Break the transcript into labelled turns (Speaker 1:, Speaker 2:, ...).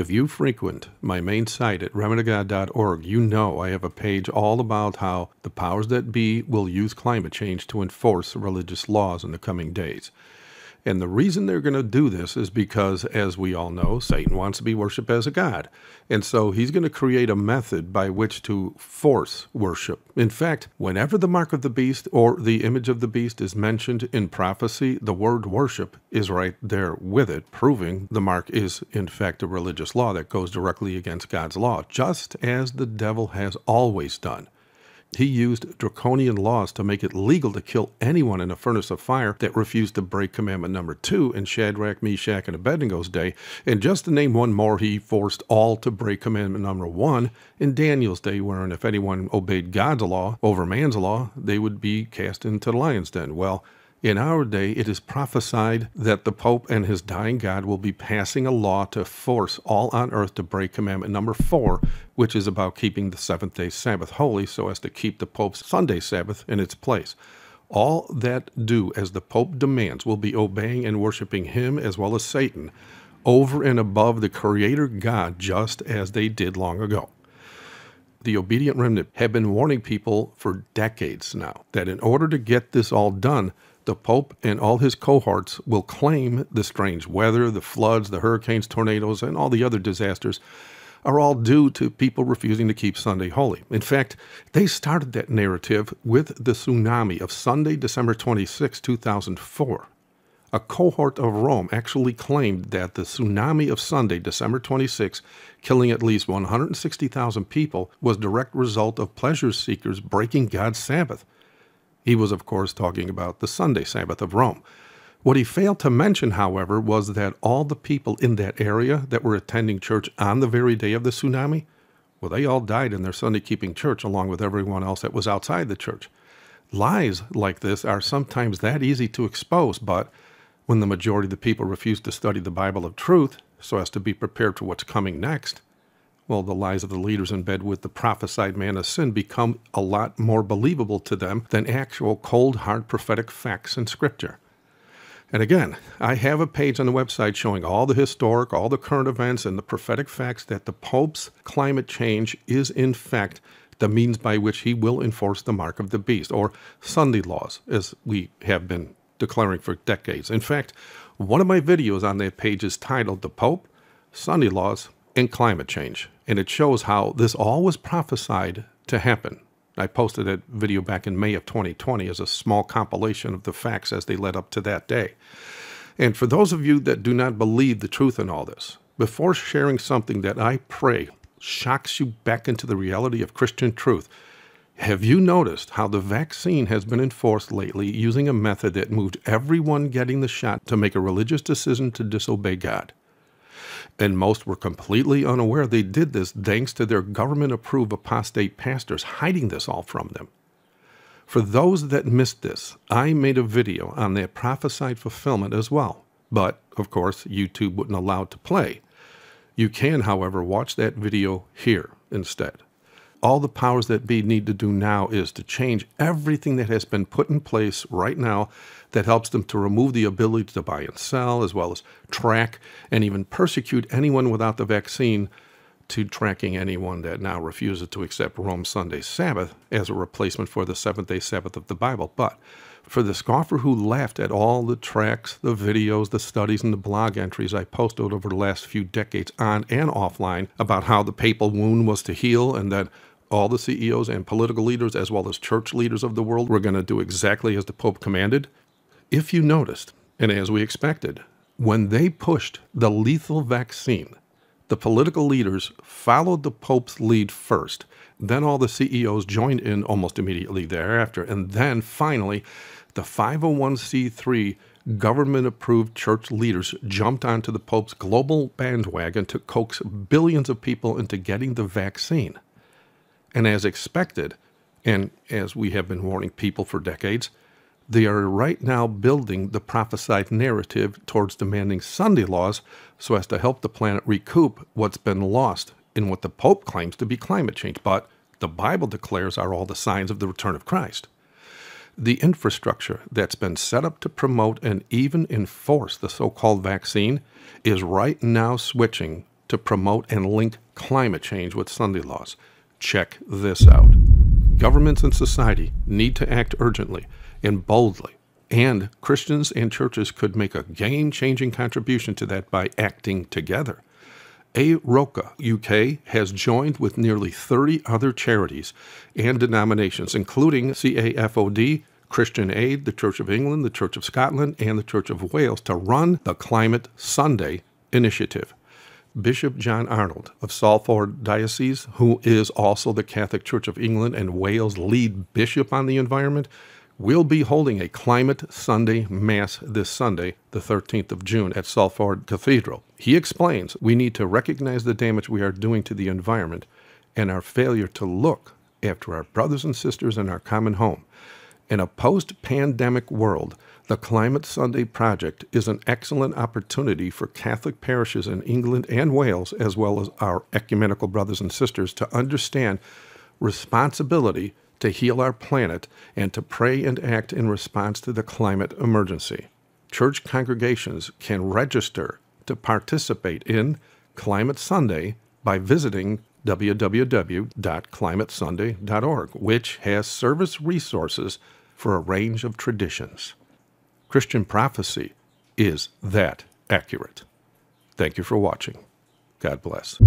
Speaker 1: If you frequent my main site at remedygod.org, you know I have a page all about how the powers that be will use climate change to enforce religious laws in the coming days. And the reason they're going to do this is because, as we all know, Satan wants to be worshiped as a god. And so he's going to create a method by which to force worship. In fact, whenever the mark of the beast or the image of the beast is mentioned in prophecy, the word worship is right there with it, proving the mark is, in fact, a religious law that goes directly against God's law, just as the devil has always done. He used draconian laws to make it legal to kill anyone in a furnace of fire that refused to break commandment number two in Shadrach, Meshach, and Abednego's day. And just to name one more, he forced all to break commandment number one in Daniel's day, wherein if anyone obeyed God's law over man's law, they would be cast into the lion's den. Well, in our day, it is prophesied that the Pope and his dying God will be passing a law to force all on earth to break commandment number four, which is about keeping the seventh day Sabbath holy so as to keep the Pope's Sunday Sabbath in its place. All that do as the Pope demands will be obeying and worshiping him as well as Satan, over and above the Creator God, just as they did long ago the obedient remnant have been warning people for decades now that in order to get this all done, the Pope and all his cohorts will claim the strange weather, the floods, the hurricanes, tornadoes, and all the other disasters are all due to people refusing to keep Sunday holy. In fact, they started that narrative with the tsunami of Sunday, December 26, 2004. A cohort of Rome actually claimed that the tsunami of Sunday, December 26, killing at least 160,000 people, was direct result of pleasure seekers breaking God's Sabbath. He was, of course, talking about the Sunday Sabbath of Rome. What he failed to mention, however, was that all the people in that area that were attending church on the very day of the tsunami, well, they all died in their Sunday keeping church along with everyone else that was outside the church. Lies like this are sometimes that easy to expose, but when the majority of the people refuse to study the Bible of truth so as to be prepared for what's coming next, well, the lies of the leaders in bed with the prophesied man of sin become a lot more believable to them than actual cold, hard prophetic facts in Scripture. And again, I have a page on the website showing all the historic, all the current events, and the prophetic facts that the Pope's climate change is, in fact, the means by which he will enforce the mark of the beast, or Sunday laws, as we have been declaring for decades. In fact, one of my videos on that page is titled The Pope, Sunday Laws, and climate change. And it shows how this all was prophesied to happen. I posted that video back in May of 2020 as a small compilation of the facts as they led up to that day. And for those of you that do not believe the truth in all this, before sharing something that I pray shocks you back into the reality of Christian truth, have you noticed how the vaccine has been enforced lately using a method that moved everyone getting the shot to make a religious decision to disobey God? and most were completely unaware they did this thanks to their government approved apostate pastors hiding this all from them. For those that missed this, I made a video on their prophesied fulfillment as well, but of course, YouTube wouldn't allow it to play. You can, however, watch that video here instead all the powers that be need to do now is to change everything that has been put in place right now that helps them to remove the ability to buy and sell, as well as track and even persecute anyone without the vaccine, to tracking anyone that now refuses to accept Rome's Sunday Sabbath as a replacement for the seventh day Sabbath of the Bible. But for the scoffer who laughed at all the tracks, the videos, the studies, and the blog entries I posted over the last few decades on and offline about how the papal wound was to heal and that all the CEOs and political leaders, as well as church leaders of the world, were going to do exactly as the Pope commanded. If you noticed, and as we expected, when they pushed the lethal vaccine, the political leaders followed the Pope's lead first. Then all the CEOs joined in almost immediately thereafter. And then finally, the 501c3 government approved church leaders jumped onto the Pope's global bandwagon to coax billions of people into getting the vaccine. And as expected, and as we have been warning people for decades, they are right now building the prophesied narrative towards demanding Sunday laws so as to help the planet recoup what's been lost in what the Pope claims to be climate change, but the Bible declares are all the signs of the return of Christ. The infrastructure that's been set up to promote and even enforce the so called vaccine is right now switching to promote and link climate change with Sunday laws. Check this out. Governments and society need to act urgently and boldly, and Christians and churches could make a game changing contribution to that by acting together. AROCA UK has joined with nearly 30 other charities and denominations, including CAFOD, Christian Aid, the Church of England, the Church of Scotland, and the Church of Wales, to run the Climate Sunday initiative. Bishop John Arnold of Salford Diocese, who is also the Catholic Church of England and Wales lead bishop on the environment, will be holding a Climate Sunday Mass this Sunday, the 13th of June, at Salford Cathedral. He explains we need to recognize the damage we are doing to the environment and our failure to look after our brothers and sisters in our common home. In a post pandemic world, the Climate Sunday Project is an excellent opportunity for Catholic parishes in England and Wales, as well as our ecumenical brothers and sisters, to understand responsibility to heal our planet and to pray and act in response to the climate emergency. Church congregations can register to participate in Climate Sunday by visiting www.climatesunday.org, which has service resources for a range of traditions. Christian prophecy is that accurate. Thank you for watching. God bless.